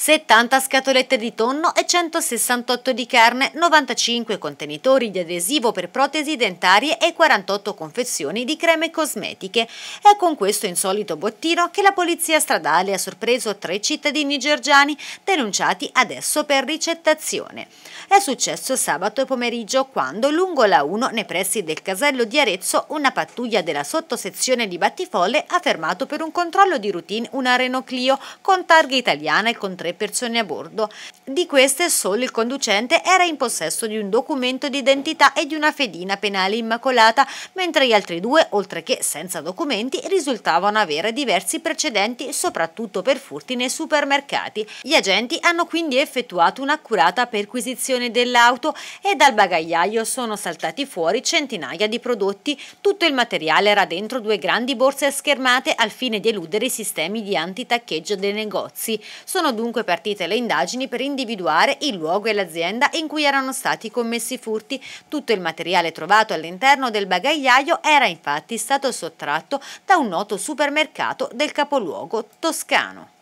70 scatolette di tonno e 168 di carne, 95 contenitori di adesivo per protesi dentarie e 48 confezioni di creme cosmetiche. È con questo insolito bottino che la polizia stradale ha sorpreso tre cittadini georgiani denunciati adesso per ricettazione. È successo sabato pomeriggio quando lungo la 1 nei pressi del casello di Arezzo una pattuglia della sottosezione di Battifolle ha fermato per un controllo di routine una Renault Clio con targa italiana e con tre e persone a bordo. Di queste solo il conducente era in possesso di un documento d'identità e di una fedina penale immacolata, mentre gli altri due, oltre che senza documenti, risultavano avere diversi precedenti, soprattutto per furti nei supermercati. Gli agenti hanno quindi effettuato un'accurata perquisizione dell'auto e dal bagagliaio sono saltati fuori centinaia di prodotti. Tutto il materiale era dentro due grandi borse schermate al fine di eludere i sistemi di antitaccheggio dei negozi. Sono dunque dunque partite le indagini per individuare il luogo e l'azienda in cui erano stati commessi i furti. Tutto il materiale trovato all'interno del bagagliaio era infatti stato sottratto da un noto supermercato del capoluogo toscano.